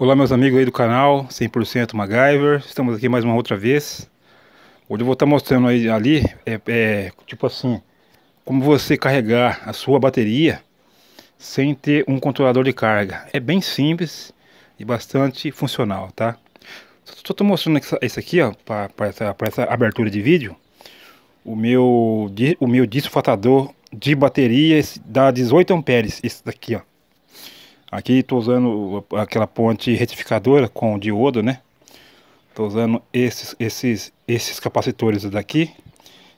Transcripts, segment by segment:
Olá meus amigos aí do canal 100% MacGyver, estamos aqui mais uma outra vez Hoje eu vou estar tá mostrando aí ali, é, é, tipo assim, como você carregar a sua bateria sem ter um controlador de carga É bem simples e bastante funcional, tá? estou mostrando isso aqui, ó, para essa, essa abertura de vídeo O meu, o meu disfatador de bateria dá 18 amperes, esse daqui, ó Aqui estou usando aquela ponte retificadora com diodo, né? Estou usando esses, esses, esses capacitores daqui.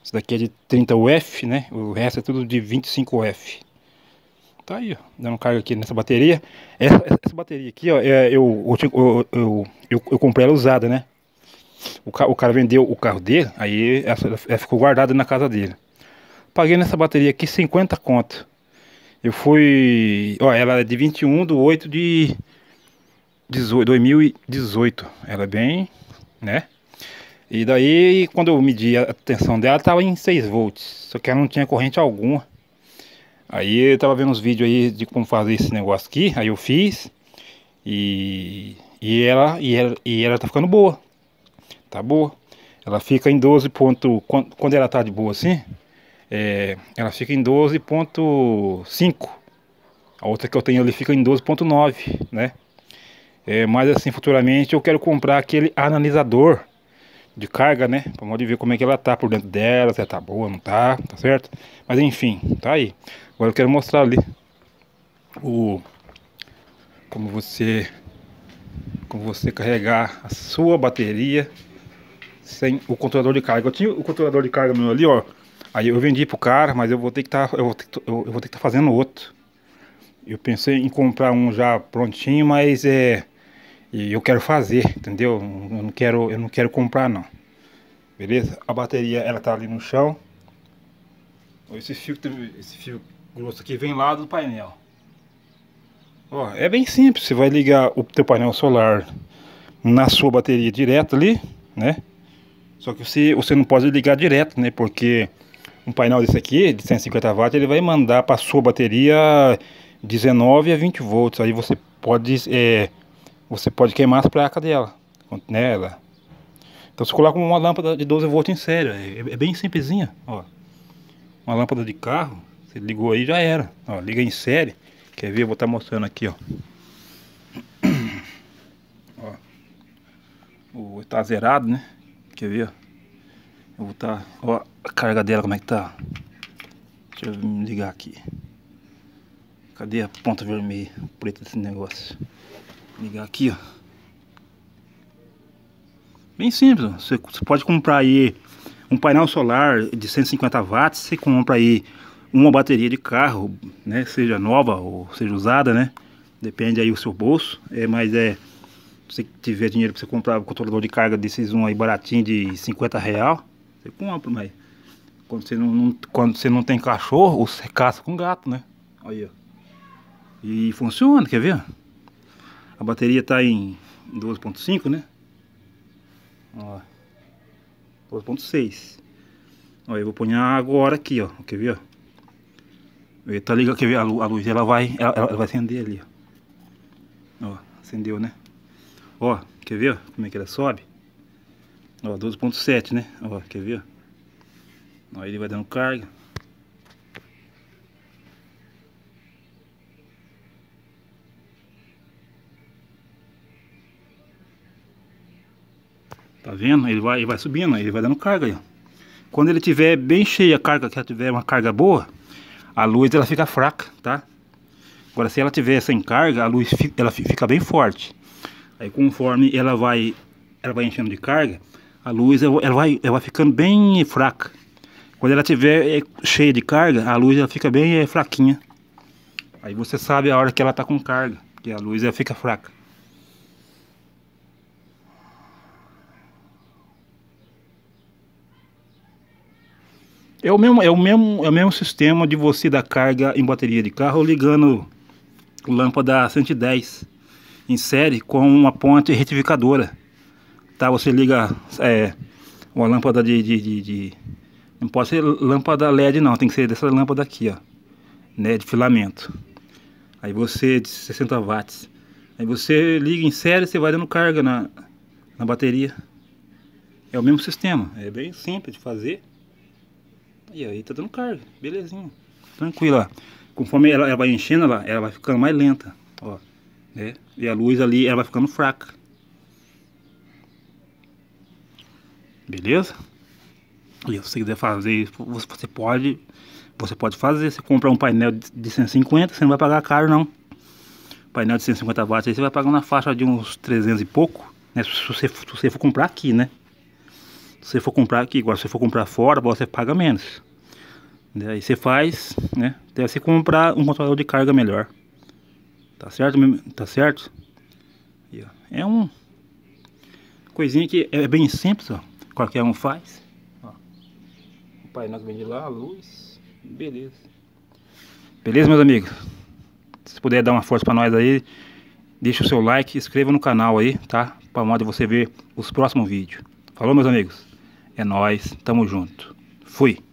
Esse daqui é de 30UF, né? O resto é tudo de 25UF. Tá aí, ó, dando carga aqui nessa bateria. Essa, essa bateria aqui, ó, é, eu, eu, eu, eu, eu comprei ela usada, né? O, ca, o cara vendeu o carro dele, aí essa, ela ficou guardada na casa dele. Paguei nessa bateria aqui 50 conto. Eu fui. Ó, ela é de 21 de 8 de 18, 2018. Ela é bem. né? E daí, quando eu medi a tensão dela, estava em 6 volts. Só que ela não tinha corrente alguma. Aí eu tava vendo uns vídeos aí de como fazer esse negócio aqui. Aí eu fiz. E, e, ela, e, ela, e ela tá ficando boa. Tá boa. Ela fica em 12 ponto. Quando, quando ela tá de boa assim, é, ela fica em 12.5. A outra que eu tenho ali fica em 12.9, né? É, mas assim, futuramente eu quero comprar aquele analisador de carga, né? Pra modo de ver como é que ela tá por dentro dela, se ela tá boa, não tá, tá certo? Mas enfim, tá aí. Agora eu quero mostrar ali o como você como você carregar a sua bateria sem o controlador de carga. Eu tinha o controlador de carga meu ali, ó. Aí eu vendi pro cara, mas eu vou ter que tá, eu vou ter eu, eu vou ter que tá fazendo outro. Eu pensei em comprar um já prontinho, mas é eu quero fazer, entendeu? Eu não quero, eu não quero comprar não. Beleza? A bateria ela tá ali no chão. Esse fio, esse fio grosso aqui vem lá do painel. Ó, é bem simples, você vai ligar o teu painel solar na sua bateria direto ali, né? Só que você, você não pode ligar direto, né? Porque um painel desse aqui, de 150 watts, ele vai mandar para sua bateria 19 a 20 volts. Aí você pode, é, você pode queimar as placas dela, nela. Né, então você coloca uma lâmpada de 12 volts em série, é, é bem simplesinha, ó. Uma lâmpada de carro, você ligou aí já era. Ó, liga em série, quer ver? Eu vou estar tá mostrando aqui, ó. ó. O, tá zerado, né? Quer ver? Eu vou estar, tá, ó a carga dela como é que tá. Deixa eu ligar aqui. Cadê a ponta vermelha, preta desse negócio? Vou ligar aqui, ó. Bem simples, você, você pode comprar aí um painel solar de 150 watts, você compra aí uma bateria de carro, né, seja nova ou seja usada, né? Depende aí o seu bolso, é, mas é se tiver dinheiro para você comprar um controlador de carga desses um aí baratinho de 50 real, você compra, mas quando você não, não, quando você não tem cachorro, você caça com gato, né? Aí, ó. E funciona, quer ver? A bateria tá em 12.5, né? Ó. 12.6. Olha, eu vou pôr agora aqui, ó. Quer ver, ó? tá ligado, quer ver? A luz, a luz ela vai, ela, ela, vai acender ali, ó. Ó, acendeu, né? Ó, quer ver, ó, como é que ela sobe? Ó, 12.7, né? Ó, quer ver, ó? Aí ele vai dando carga. Tá vendo? Ele vai, ele vai subindo, ele vai dando carga aí. Quando ele tiver bem cheia a carga, que ela tiver uma carga boa, a luz ela fica fraca, tá? Agora se ela tiver sem carga, a luz fica, ela fica bem forte. Aí conforme ela vai, ela vai enchendo de carga, a luz ela vai, ela vai ficando bem fraca. Quando ela tiver é cheia de carga, a luz ela fica bem é, fraquinha. Aí você sabe a hora que ela está com carga, que a luz ela fica fraca. É o mesmo, é o mesmo, é o mesmo sistema de você dar carga em bateria de carro ligando lâmpada 110 em série com uma ponte retificadora. Tá, você liga é, uma lâmpada de, de, de, de não pode ser lâmpada LED não, tem que ser dessa lâmpada aqui, ó. Né, de filamento. Aí você, de 60 watts. Aí você liga em série, você vai dando carga na, na bateria. É o mesmo sistema, é bem simples de fazer. E aí tá dando carga, belezinha. Tranquila. Conforme ela, ela vai enchendo, ela, ela vai ficando mais lenta, ó. Né? E a luz ali, ela vai ficando fraca. Beleza? E se você quiser fazer isso, você pode, você pode fazer. Você comprar um painel de 150, você não vai pagar caro não. Painel de 150 watts aí você vai pagar na faixa de uns 300 e pouco, né? Se você, se você for comprar aqui, né? Se você for comprar aqui, agora se você for comprar fora, você paga menos. Daí né? você faz, né? Até você comprar um controlador de carga melhor. Tá certo? Tá certo? É um coisinha que é bem simples, ó. Qualquer um faz. Pai, nós vendemos lá, a luz. Beleza. Beleza, meus amigos? Se puder dar uma força para nós aí, deixa o seu like, inscreva no canal aí, tá? Para modo você ver os próximos vídeos. Falou, meus amigos? É nós, tamo junto. Fui.